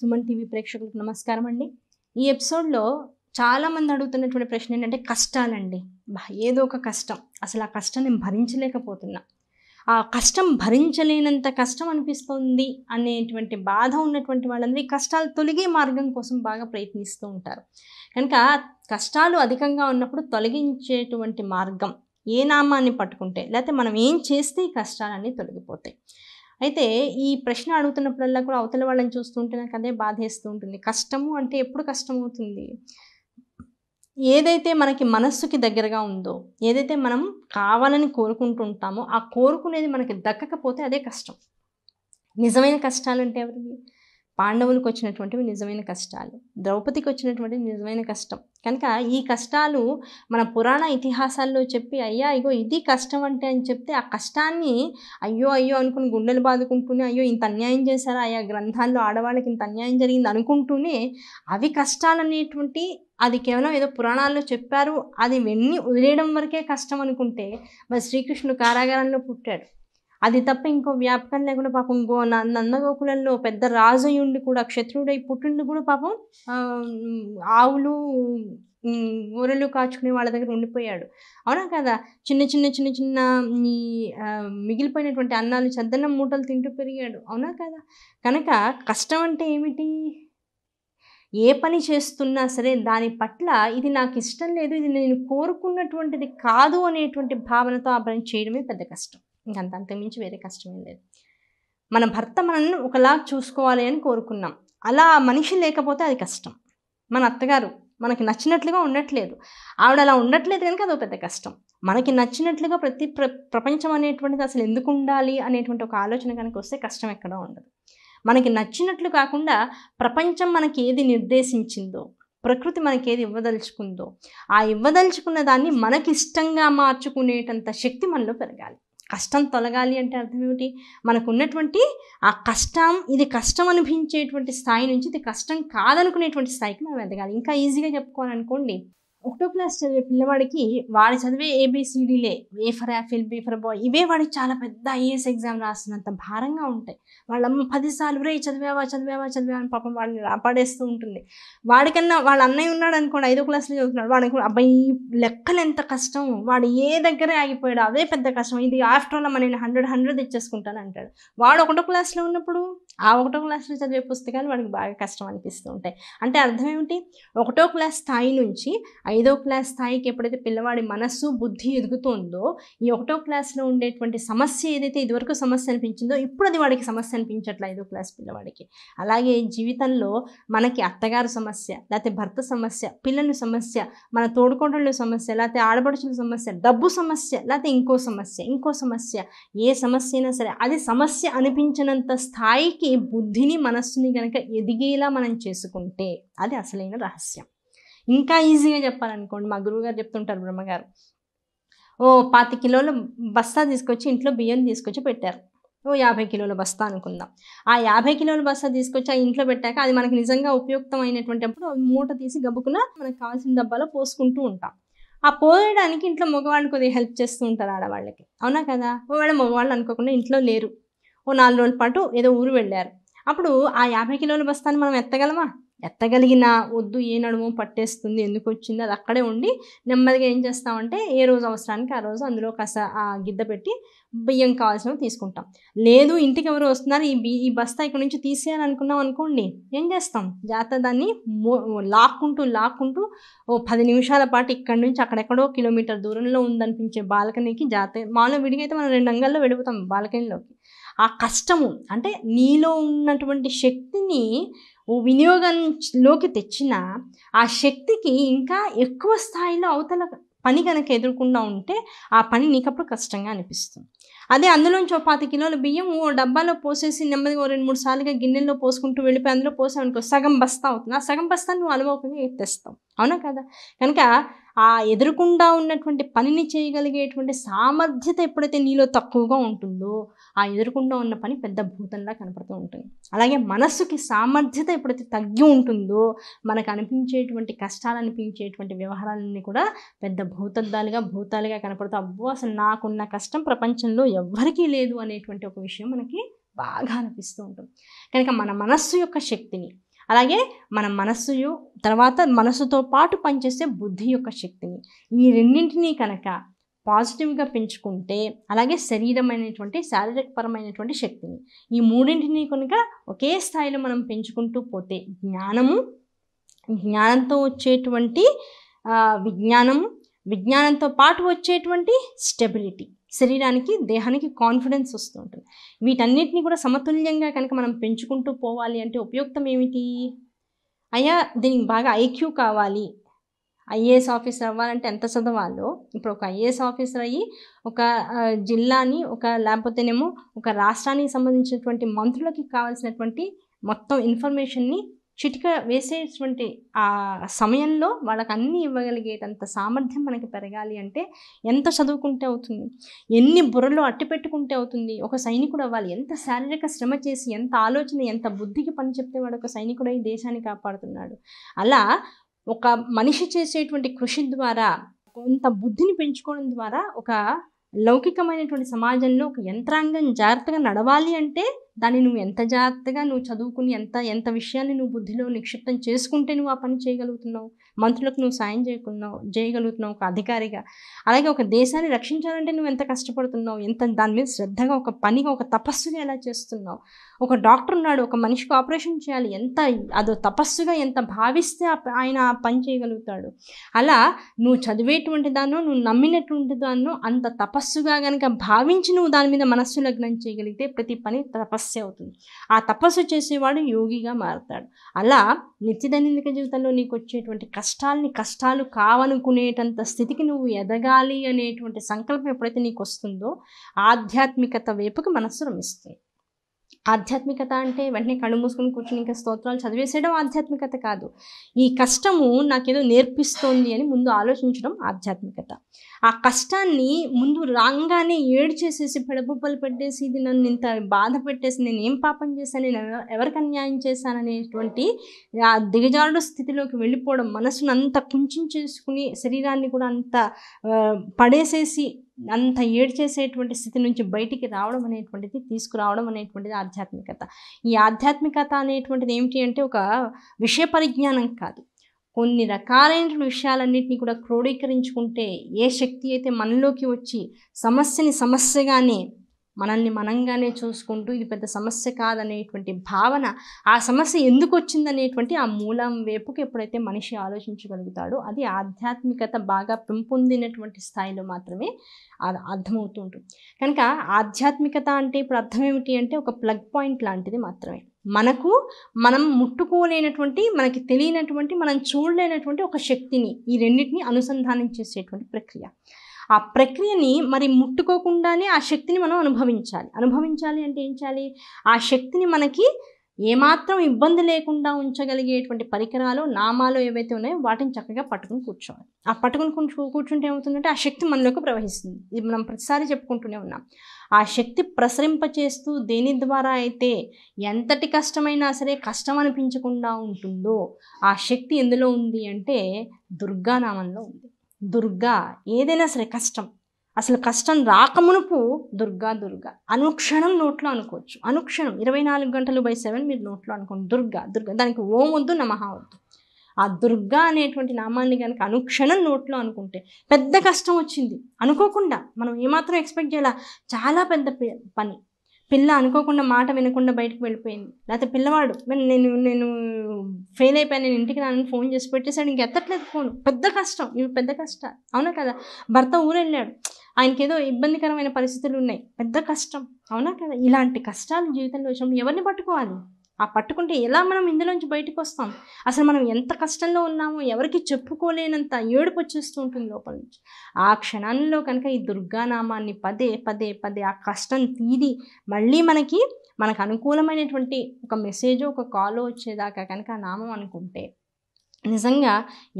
Suman TV ప్రేక్షకులకు నమస్కారం అండి ఈ ఎపిసోడ్లో చాలామంది అడుగుతున్నటువంటి ప్రశ్న ఏంటంటే కష్టాలండి ఏదో ఒక కష్టం అసలు ఆ కష్టం నేను భరించలేకపోతున్నా ఆ కష్టం భరించలేనంత కష్టం అనిపిస్తుంది అనేటువంటి బాధ ఉన్నటువంటి వాళ్ళందరూ కష్టాలు తొలగే మార్గం కోసం బాగా ప్రయత్నిస్తూ ఉంటారు కనుక కష్టాలు అధికంగా ఉన్నప్పుడు తొలగించేటువంటి మార్గం ఏ నామాన్ని పట్టుకుంటే లేకపోతే మనం ఏం చేస్తే ఈ కష్టాలన్నీ తొలగిపోతాయి అయితే ఈ ప్రశ్న అడుగుతున్నప్పుడల్లా కూడా అవతల వాళ్ళని చూస్తుంటే నాకు అదే బాధేస్తూ ఉంటుంది కష్టము అంటే ఎప్పుడు కష్టమవుతుంది ఏదైతే మనకి మనస్సుకి దగ్గరగా ఉందో ఏదైతే మనం కావాలని కోరుకుంటుంటామో ఆ కోరుకునేది మనకి దక్కకపోతే అదే కష్టం నిజమైన కష్టాలు అంటే ఎవరివి పాండవులకు వచ్చినటువంటివి నిజమైన కష్టాలు ద్రౌపదికి వచ్చినటువంటి నిజమైన కష్టం కనుక ఈ కష్టాలు మన పురాణ ఇతిహాసాల్లో చెప్పి అయ్యా అయ్యో ఇది కష్టం అంటే అని చెప్తే ఆ కష్టాన్ని అయ్యో అయ్యో అనుకుని గుండెలు బాదుకుంటూనే అయ్యో ఇంత అన్యాయం చేశారా అయ్యా గ్రంథాల్లో ఆడవాళ్ళకి ఇంత అన్యాయం జరిగింది అనుకుంటూనే అవి కష్టాలు అనేటువంటి అది కేవలం ఏదో పురాణాల్లో చెప్పారు అది వెన్ని వదిలేయడం వరకే కష్టం అనుకుంటే మరి శ్రీకృష్ణుడు కారాగారంలో పుట్టాడు అది తప్ప ఇంకో వ్యాపకం లేకుండా పాపం గో నందగోకులంలో పెద్ద రాజు అయ్యుండి కూడా క్షత్రుడై పుట్టిండి కూడా పాపం ఆవులు ఊరలు కాచుకునే వాళ్ళ దగ్గర ఉండిపోయాడు అవునా కదా చిన్న చిన్న చిన్న చిన్న ఈ మిగిలిపోయినటువంటి అన్నాలు చద్దన్నం మూటలు తింటూ పెరిగాడు అవునా కదా కనుక కష్టం అంటే ఏమిటి ఏ పని చేస్తున్నా సరే దాని పట్ల ఇది నాకు ఇష్టం లేదు ఇది నేను కోరుకున్నటువంటిది కాదు అనేటువంటి భావనతో ఆ పని చేయడమే పెద్ద కష్టం ఇంకంత అంతకుమించి వేరే కష్టమేం లేదు మన భర్త మనల్ని ఒకలా చూసుకోవాలి అని కోరుకున్నాం అలా మనిషి లేకపోతే అది కష్టం మన అత్తగారు మనకి నచ్చినట్లుగా ఉండట్లేదు ఆవిడ అలా ఉండట్లేదు కనుక అదో పెద్ద కష్టం మనకి నచ్చినట్లుగా ప్రతి ప్ర ప్రపంచం అనేటువంటిది అసలు ఎందుకు ఉండాలి అనేటువంటి ఒక ఆలోచన కనుక వస్తే కష్టం ఎక్కడా ఉండదు మనకి నచ్చినట్లు కాకుండా ప్రపంచం మనకి ఏది నిర్దేశించిందో ప్రకృతి మనకి ఏది ఇవ్వదలుచుకుందో ఆ ఇవ్వదలుచుకున్న దాన్ని మనకిష్టంగా మార్చుకునేటంత శక్తి మనలో పెరగాలి కష్టం తొలగాలి అంటే అర్థం ఏమిటి మనకు ఉన్నటువంటి ఆ కష్టం ఇది కష్టం అనిపించేటువంటి స్థాయి నుంచి ఇది కష్టం కాదనుకునేటువంటి స్థాయికి మనం ఎదగాలి ఇంకా ఈజీగా చెప్పుకోవాలనుకోండి ఒకటో క్లాస్ చదివే పిల్లవాడికి వాడి చదివే ఏబిసిడీలే A for apple B for boy ఇవే వాడికి చాలా పెద్ద ఐఏఎస్ ఎగ్జామ్ రాస్తున్నంత భారంగా ఉంటాయి వాళ్ళమ్మ పదిసార్లు రే చదివావా చదివావా చదివా అని పాపం వాడిని పడేస్తూ ఉంటుంది వాడికన్నా వాళ్ళ అన్నయ్య ఉన్నాడు అనుకోండి ఐదో క్లాస్లో చదువుతున్నాడు వాడికి అబ్బాయి లెక్కలు ఎంత కష్టం వాడు ఏ దగ్గరే ఆగిపోయాడు అదే పెద్ద కష్టం ఇది ఆఫ్టర్ ఆల్ అమ్మ నేను హండ్రెడ్ హండ్రెడ్ ఇచ్చేసుకుంటాను అంటాడు వాడు ఒకటో క్లాస్లో ఉన్నప్పుడు ఆ ఒకటో క్లాస్లో చదివే పుస్తకాలు వాడికి బాగా కష్టం అనిపిస్తూ ఉంటాయి అంటే అర్థం ఏమిటి ఒకటో క్లాస్ స్థాయి నుంచి ఐదో క్లాస్ స్థాయికి ఎప్పుడైతే పిల్లవాడి మనస్సు బుద్ధి ఎదుగుతుందో ఈ ఒకటో క్లాస్లో ఉండేటువంటి సమస్య ఏదైతే ఇదివరకు సమస్య అనిపించిందో ఇప్పుడు అది వాడికి సమస్య అనిపించట్లే ఐదో క్లాస్ పిల్లవాడికి అలాగే జీవితంలో మనకి అత్తగారు సమస్య లేకపోతే భర్త సమస్య పిల్లల సమస్య మన తోడుకోడళ్ళ సమస్య లేకపోతే ఆడపడుచుల సమస్య డబ్బు సమస్య లేకపోతే ఇంకో సమస్య ఇంకో సమస్య ఏ సమస్య అయినా సరే అది సమస్య అనిపించినంత స్థాయికి బుద్ధిని మనస్సుని కనుక ఎదిగేలా మనం చేసుకుంటే అది అసలైన రహస్యం ఇంకా ఈజీగా చెప్పాలనుకోండి మా గురువుగారు చెప్తుంటారు బ్రహ్మగారు ఓ పాతి కిలోల బస్తా తీసుకొచ్చి ఇంట్లో బియ్యం తీసుకొచ్చి పెట్టారు ఓ యాభై కిలోల బస్తా అనుకుందాం ఆ యాభై కిలోల బస్తా తీసుకొచ్చి ఆ ఇంట్లో పెట్టాక అది మనకు నిజంగా ఉపయుక్తమైనటువంటి అప్పుడు మూట తీసి గబుకున మనకు కావాల్సిన డబ్బాలో పోసుకుంటూ ఉంటాం ఆ పోయడానికి ఇంట్లో మగవాళ్ళు కొద్దిగా హెల్ప్ చేస్తూ ఉంటారు ఆడవాళ్ళకి అవునా కదా ఒకవేళ మగవాళ్ళు అనుకోకుండా ఇంట్లో లేరు ఓ నాలుగు రోజుల పాటు ఏదో ఊరు వెళ్ళారు అప్పుడు ఆ యాభై కిలోల బస్తాను మనం ఎత్తగలమా ఎత్తగలిగిన వద్దు ఏ నడుము పట్టేస్తుంది ఎందుకు వచ్చింది అది అక్కడే ఉండి నెమ్మదిగా ఏం చేస్తామంటే ఏ రోజు అవసరానికి ఆ రోజు అందులో ఆ గిద్ద పెట్టి బియ్యం కావాల్సినవి తీసుకుంటాం లేదు ఇంటికి ఎవరు వస్తున్నారు ఈ బి ఈ బస్తా ఇక్కడ నుంచి తీసేయాలనుకున్నాం అనుకోండి ఏం చేస్తాం జాత దాన్ని లాక్కుంటూ లాక్కుంటూ ఓ పది నిమిషాల పాటు ఇక్కడి నుంచి అక్కడెక్కడో కిలోమీటర్ దూరంలో ఉందనిపించే బాల్కనీకి జాత మామూలుగా విడిగైతే మనం రెండు అంగల్లో విడిపోతాం బాల్కనీలోకి ఆ కష్టము అంటే నీలో ఉన్నటువంటి శక్తిని ఓ వినియోగంలోకి తెచ్చిన ఆ శక్తికి ఇంకా ఎక్కువ స్థాయిలో అవతల పని కనుక ఎదురకుండా ఉంటే ఆ పని నీకప్పుడు కష్టంగా అనిపిస్తుంది అదే అందులోంచి ఒక పాతి కిలోల బియ్యం ఓ డబ్బాలో పోసేసి నెమ్మదిగా రెండు మూడు సార్లుగా గిన్నెల్లో పోసుకుంటూ వెళ్ళిపోయి అందులో పోసామనుకో సగం బస్తా అవుతుంది ఆ సగం బస్తా నువ్వు అలవోకంగా ఎత్తేస్తావు అవునా కదా కనుక ఆ ఎదురుకుండా ఉన్నటువంటి పనిని చేయగలిగేటువంటి సామర్థ్యత ఎప్పుడైతే నీలో తక్కువగా ఉంటుందో ఆ ఎదురుకుండా ఉన్న పని పెద్ద భూతంలా కనపడుతూ ఉంటుంది అలాగే మనస్సుకి సామర్థ్యత ఎప్పుడైతే తగ్గి ఉంటుందో మనకు అనిపించేటువంటి కష్టాలు అనిపించేటువంటి వ్యవహారాలన్నీ కూడా పెద్ద భూతద్దాలుగా భూతాలుగా కనపడుతూ అబ్బో అసలు నాకున్న కష్టం ప్రపంచంలో ఎవ్వరికీ లేదు అనేటువంటి ఒక విషయం మనకి బాగా అనిపిస్తూ ఉంటుంది కనుక మన మనస్సు యొక్క శక్తిని అలాగే మన మనస్సు తర్వాత మనస్సుతో పాటు పనిచేసే బుద్ధి యొక్క శక్తిని ఈ రెండింటినీ కనుక పాజిటివ్గా పెంచుకుంటే అలాగే శరీరమైనటువంటి శారీరక పరమైనటువంటి శక్తిని ఈ మూడింటిని కనుక ఒకే స్థాయిలో మనం పెంచుకుంటూ పోతే జ్ఞానము జ్ఞానంతో వచ్చేటువంటి విజ్ఞానము విజ్ఞానంతో పాటు వచ్చేటువంటి స్టెబిలిటీ శరీరానికి దేహానికి కాన్ఫిడెన్స్ వస్తూ ఉంటుంది వీటన్నిటిని కూడా సమతుల్యంగా కనుక మనం పెంచుకుంటూ పోవాలి అంటే ఉపయుక్తం ఏమిటి అయ్యా దీనికి బాగా ఐక్యూ కావాలి ఐఏఎస్ ఆఫీసర్ అవ్వాలంటే ఎంత చదవాలో ఇప్పుడు ఒక ఐఏఎస్ ఆఫీసర్ అయ్యి ఒక జిల్లాని ఒక లేకపోతేనేమో ఒక రాష్ట్రానికి సంబంధించినటువంటి మంత్రులకి కావాల్సినటువంటి మొత్తం ఇన్ఫర్మేషన్ని చిటిక వేసేటువంటి ఆ సమయంలో వాళ్ళకి అన్నీ ఇవ్వగలిగేటంత సామర్థ్యం మనకి పెరగాలి అంటే ఎంత చదువుకుంటే అవుతుంది ఎన్ని బుర్రలో అట్టి పెట్టుకుంటే అవుతుంది ఒక సైనికుడు అవ్వాలి ఎంత శారీరక శ్రమ చేసి ఎంత ఆలోచన ఎంత బుద్ధికి పని చెప్తే వాడు ఒక అయి దేశాన్ని కాపాడుతున్నాడు అలా ఒక మనిషి చేసేటువంటి కృషి ద్వారా కొంత బుద్ధిని పెంచుకోవడం ద్వారా ఒక లౌకికమైనటువంటి సమాజంలో ఒక యంత్రాంగం జాగ్రత్తగా నడవాలి అంటే దాన్ని నువ్వు ఎంత జాగ్రత్తగా నువ్వు చదువుకుని ఎంత ఎంత విషయాన్ని నువ్వు బుద్ధిలో నిక్షిప్తం చేసుకుంటే నువ్వు ఆ పని చేయగలుగుతున్నావు మంత్రులకు నువ్వు సాయం చేయకున్నావు చేయగలుగుతున్నావు ఒక అధికారిగా అలాగే ఒక దేశాన్ని రక్షించాలంటే నువ్వు ఎంత కష్టపడుతున్నావు ఎంత దాని మీద శ్రద్ధగా ఒక పనిగా ఒక తపస్సుగా ఎలా చేస్తున్నావు ఒక డాక్టర్ ఉన్నాడు ఒక మనిషికి ఆపరేషన్ చేయాలి ఎంత అదో తపస్సుగా ఎంత భావిస్తే ఆయన ఆ పని చేయగలుగుతాడు అలా నువ్వు చదివేటువంటి దాన్నో నువ్వు నమ్మినటువంటి దాన్నో అంత తపస్సుగా కనుక భావించి నువ్వు దాని మీద మనస్సు లగ్నం చేయగలిగితే ప్రతి పని తపస్సు తపస్సు అవుతుంది ఆ తపస్సు చేసేవాడు యోగిగా మారుతాడు అలా నిత్యదైనందిక జీవితంలో నీకు వచ్చేటువంటి కష్టాలని కష్టాలు కావనుకునేటంత స్థితికి నువ్వు ఎదగాలి అనేటువంటి సంకల్పం ఎప్పుడైతే నీకు వస్తుందో ఆధ్యాత్మికత వైపుకి మనస్సు రమిస్తుంది ఆధ్యాత్మికత అంటే వెంటనే కళ్ళు మూసుకొని కూర్చుని ఇంకా స్తోత్రాలు చదివేసేయడం ఆధ్యాత్మికత కాదు ఈ కష్టము నాకేదో నేర్పిస్తోంది అని ముందు ఆలోచించడం ఆధ్యాత్మికత ఆ కష్టాన్ని ముందు రాగానే ఏడు చేసేసి పెడబుబ్బలు పెట్టేసి ఇది నన్ను ఇంత బాధ పెట్టేసి నేను ఏం పాపం చేశాను నేను ఎవరికి అన్యాయం చేశాననేటువంటి ఆ దిగజారుడు స్థితిలోకి వెళ్ళిపోవడం మనసును అంత కుంచం చేసుకుని శరీరాన్ని కూడా అంత పడేసేసి అంత ఏడ్చేసేటువంటి స్థితి నుంచి బయటికి రావడం అనేటువంటిది తీసుకురావడం అనేటువంటిది ఆధ్యాత్మికత ఈ ఆధ్యాత్మికత అనేటువంటిది ఏమిటి అంటే ఒక విషయ పరిజ్ఞానం కాదు కొన్ని రకాలైన విషయాలన్నింటినీ కూడా క్రోడీకరించుకుంటే ఏ శక్తి అయితే మనలోకి వచ్చి సమస్యని సమస్యగానే మనల్ని మనంగానే చూసుకుంటూ ఇది పెద్ద సమస్య కాదనేటువంటి భావన ఆ సమస్య ఎందుకు వచ్చిందనేటువంటి ఆ మూలం వైపుకి ఎప్పుడైతే మనిషి ఆలోచించగలుగుతాడో అది ఆధ్యాత్మికత బాగా పెంపొందినటువంటి స్థాయిలో మాత్రమే అర్థమవుతూ ఉంటుంది కనుక ఆధ్యాత్మికత అంటే ఇప్పుడు అర్థం ఏమిటి అంటే ఒక ప్లగ్ పాయింట్ లాంటిది మాత్రమే మనకు మనం ముట్టుకోలేనటువంటి మనకి తెలియనటువంటి మనం చూడలేనటువంటి ఒక శక్తిని ఈ రెండింటిని అనుసంధానం చేసేటువంటి ప్రక్రియ ఆ ప్రక్రియని మరి ముట్టుకోకుండానే ఆ శక్తిని మనం అనుభవించాలి అనుభవించాలి అంటే ఏం చేయాలి ఆ శక్తిని మనకి ఏమాత్రం ఇబ్బంది లేకుండా ఉంచగలిగేటువంటి పరికరాలు నామాలు ఏవైతే ఉన్నాయో వాటిని చక్కగా పట్టుకుని కూర్చోవాలి ఆ పట్టుకుని కూర్చుంటే ఏమవుతుందంటే ఆ శక్తి మనలోకి ప్రవహిస్తుంది ఇది మనం ప్రతిసారి చెప్పుకుంటూనే ఉన్నాం ఆ శక్తి ప్రసరింపచేస్తూ దేని ద్వారా అయితే ఎంతటి కష్టమైనా సరే కష్టం అనిపించకుండా ఉంటుందో ఆ శక్తి ఎందులో ఉంది అంటే దుర్గానామంలో ఉంది దుర్గా ఏదైనా సరే కష్టం అసలు కష్టం రాకమునుపు దుర్గా దుర్గా అనుక్షణం నోట్లో అనుకోవచ్చు అనుక్షణం ఇరవై నాలుగు గంటలు బై సెవెన్ మీరు నోట్లో అనుకోండి దుర్గా దుర్గా దానికి ఓం వద్దు నమహ వద్దు ఆ దుర్గా అనేటువంటి నామాన్ని కనుక అనుక్షణం నోట్లో అనుకుంటే పెద్ద కష్టం వచ్చింది అనుకోకుండా మనం ఏమాత్రం ఎక్స్పెక్ట్ చేయాలా చాలా పెద్ద పని పిల్ల అనుకోకుండా మాట వినకుండా బయటకు వెళ్ళిపోయింది లేకపోతే పిల్లవాడు నేను నేను ఫెయిల్ అయిపోయాను నేను ఇంటికి నన్ను ఫోన్ చేసి పెట్టేశాడు ఇంకెత్తట్లేదు ఫోన్ పెద్ద కష్టం ఇవి పెద్ద కష్టాలు అవునా కదా భర్త ఊరెళ్ళాడు ఏదో ఇబ్బందికరమైన పరిస్థితులు ఉన్నాయి పెద్ద కష్టం అవునా కదా ఇలాంటి కష్టాలు జీవితంలో విషయం ఎవరిని పట్టుకోవాలి ఆ పట్టుకుంటే ఎలా మనం ఇందులోంచి బయటకు వస్తాం అసలు మనం ఎంత కష్టంలో ఉన్నామో ఎవరికి చెప్పుకోలేనంత ఏడుపు వచ్చేస్తూ ఉంటుంది లోపల నుంచి ఆ క్షణంలో కనుక ఈ దుర్గానామాన్ని పదే పదే పదే ఆ కష్టం తీరి మళ్ళీ మనకి మనకు అనుకూలమైనటువంటి ఒక మెసేజ్ ఒక కాలో వచ్చేదాకా కనుక నామం అనుకుంటే నిజంగా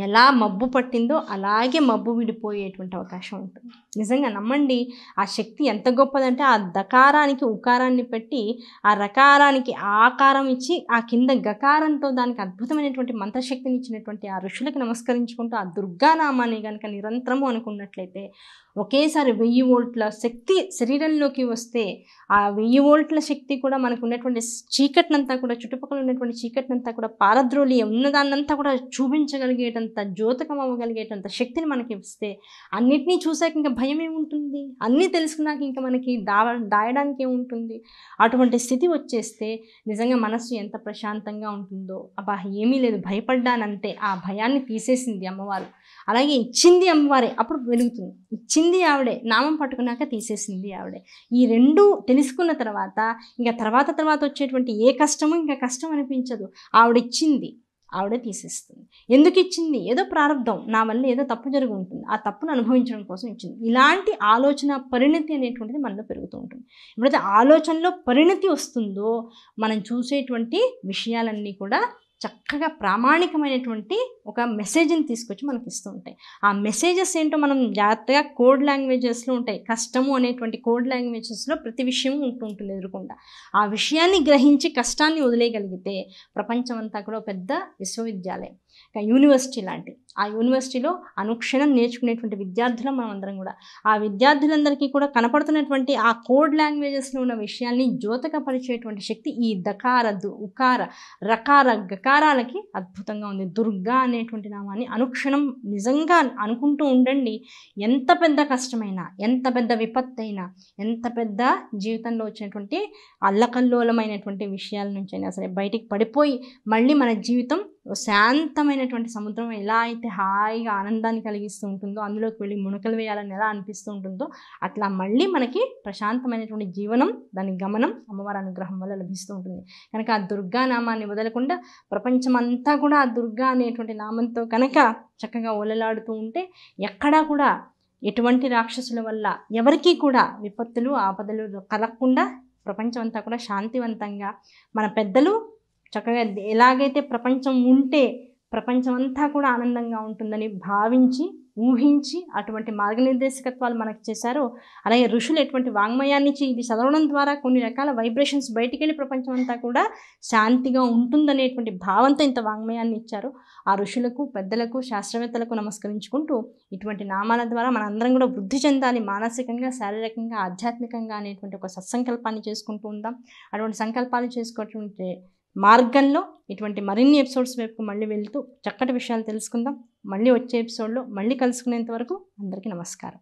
ఎలా మబ్బు పట్టిందో అలాగే మబ్బు విడిపోయేటువంటి అవకాశం ఉంటుంది నిజంగా నమ్మండి ఆ శక్తి ఎంత గొప్పదంటే ఆ దకారానికి ఉకారాన్ని పెట్టి ఆ రకారానికి ఆకారం ఇచ్చి ఆ కింద గకారంతో దానికి అద్భుతమైనటువంటి మంత్రశక్తిని ఇచ్చినటువంటి ఆ ఋషులకు నమస్కరించుకుంటూ ఆ దుర్గానామాన్ని కనుక నిరంతరము అనుకున్నట్లయితే ఒకేసారి వెయ్యి వోల్ట్ల శక్తి శరీరంలోకి వస్తే ఆ వెయ్యి వోల్ట్ల శక్తి కూడా మనకు ఉన్నటువంటి చీకట్నంతా కూడా చుట్టుపక్కల ఉన్నటువంటి చీకట్నంతా కూడా పారద్రోలి ఉన్నదాన్నంతా కూడా చూపించగలిగేటంత జ్యోతకం అవ్వగలిగేటంత శక్తిని మనకి ఇస్తే అన్నిటినీ చూసాక ఇంకా భయం ఏముంటుంది అన్నీ తెలుసుకున్నాక ఇంకా మనకి దావ దాయడానికి ఏముంటుంది అటువంటి స్థితి వచ్చేస్తే నిజంగా మనసు ఎంత ప్రశాంతంగా ఉంటుందో అబ్బా ఏమీ లేదు భయపడ్డానంటే ఆ భయాన్ని తీసేసింది అమ్మవారు అలాగే ఇచ్చింది అమ్మవారే అప్పుడు వెలుగుతుంది ఇచ్చింది ఆవిడే నామం పట్టుకున్నాక తీసేసింది ఆవిడే ఈ రెండు తెలుసుకున్న తర్వాత ఇంకా తర్వాత తర్వాత వచ్చేటువంటి ఏ కష్టము ఇంకా కష్టం అనిపించదు ఆవిడ ఇచ్చింది ఆవిడే తీసేస్తుంది ఎందుకు ఇచ్చింది ఏదో ప్రారంభం నా వల్ల ఏదో తప్పు జరిగి ఉంటుంది ఆ తప్పును అనుభవించడం కోసం ఇచ్చింది ఇలాంటి ఆలోచన పరిణతి అనేటువంటిది మనలో పెరుగుతూ ఉంటుంది ఎప్పుడైతే ఆలోచనలో పరిణతి వస్తుందో మనం చూసేటువంటి విషయాలన్నీ కూడా చక్క చక్కగా ప్రామాణికమైనటువంటి ఒక మెసేజ్ని తీసుకొచ్చి మనకి ఇస్తూ ఉంటాయి ఆ మెసేజెస్ ఏంటో మనం జాగ్రత్తగా కోడ్ లాంగ్వేజెస్లో ఉంటాయి కష్టము అనేటువంటి కోడ్ లాంగ్వేజెస్లో ప్రతి విషయం ఉంటుంది ఎదురుకుండా ఆ విషయాన్ని గ్రహించి కష్టాన్ని వదిలేయగలిగితే ప్రపంచం అంతా కూడా పెద్ద విశ్వవిద్యాలయం యూనివర్సిటీ లాంటి ఆ యూనివర్సిటీలో అనుక్షణం నేర్చుకునేటువంటి విద్యార్థులం అందరం కూడా ఆ విద్యార్థులందరికీ కూడా కనపడుతున్నటువంటి ఆ కోడ్ లాంగ్వేజెస్లో ఉన్న విషయాల్ని జ్యోతకపరిచేటువంటి శక్తి ఈ దకార ఉకార రకార గకారాల మనకి అద్భుతంగా ఉంది దుర్గా అనేటువంటి నామాన్ని అనుక్షణం నిజంగా అనుకుంటూ ఉండండి ఎంత పెద్ద కష్టమైనా ఎంత పెద్ద విపత్తు అయినా ఎంత పెద్ద జీవితంలో వచ్చినటువంటి అల్లకల్లోలమైనటువంటి విషయాల నుంచి అయినా సరే బయటికి పడిపోయి మళ్ళీ మన జీవితం శాంతమైనటువంటి సముద్రం ఎలా అయితే హాయిగా ఆనందాన్ని కలిగిస్తూ ఉంటుందో అందులోకి వెళ్ళి మునకలు వేయాలని ఎలా అనిపిస్తూ ఉంటుందో అట్లా మళ్ళీ మనకి ప్రశాంతమైనటువంటి జీవనం దాని గమనం అమ్మవారి అనుగ్రహం వల్ల లభిస్తూ ఉంటుంది కనుక ఆ దుర్గా నామాన్ని వదలకుండా ప్రపంచమంతా కూడా ఆ దుర్గా అనేటువంటి నామంతో కనుక చక్కగా ఓలలాడుతూ ఉంటే ఎక్కడా కూడా ఎటువంటి రాక్షసుల వల్ల ఎవరికీ కూడా విపత్తులు ఆపదలు కలగకుండా ప్రపంచం అంతా కూడా శాంతివంతంగా మన పెద్దలు చక్కగా ఎలాగైతే ప్రపంచం ఉంటే ప్రపంచం అంతా కూడా ఆనందంగా ఉంటుందని భావించి ఊహించి అటువంటి మార్గనిర్దేశకత్వాలు మనకు చేశారో అలాగే ఋషులు ఎటువంటి వాంగ్మయాన్ని ఇది చదవడం ద్వారా కొన్ని రకాల వైబ్రేషన్స్ బయటికి వెళ్ళి ప్రపంచం అంతా కూడా శాంతిగా ఉంటుందనేటువంటి భావంతో ఇంత వాంగ్మయాన్ని ఇచ్చారు ఆ ఋషులకు పెద్దలకు శాస్త్రవేత్తలకు నమస్కరించుకుంటూ ఇటువంటి నామాల ద్వారా మనందరం కూడా వృద్ధి చెందాలి మానసికంగా శారీరకంగా ఆధ్యాత్మికంగా అనేటువంటి ఒక సత్సంకల్పాన్ని చేసుకుంటూ ఉందాం అటువంటి సంకల్పాలు చేసుకున్నటువంటి మార్గంలో ఇటువంటి మరిన్ని ఎపిసోడ్స్ వైపు మళ్ళీ వెళ్తూ చక్కటి విషయాలు తెలుసుకుందాం మళ్ళీ వచ్చే ఎపిసోడ్లో మళ్ళీ కలుసుకునేంత వరకు అందరికీ నమస్కారం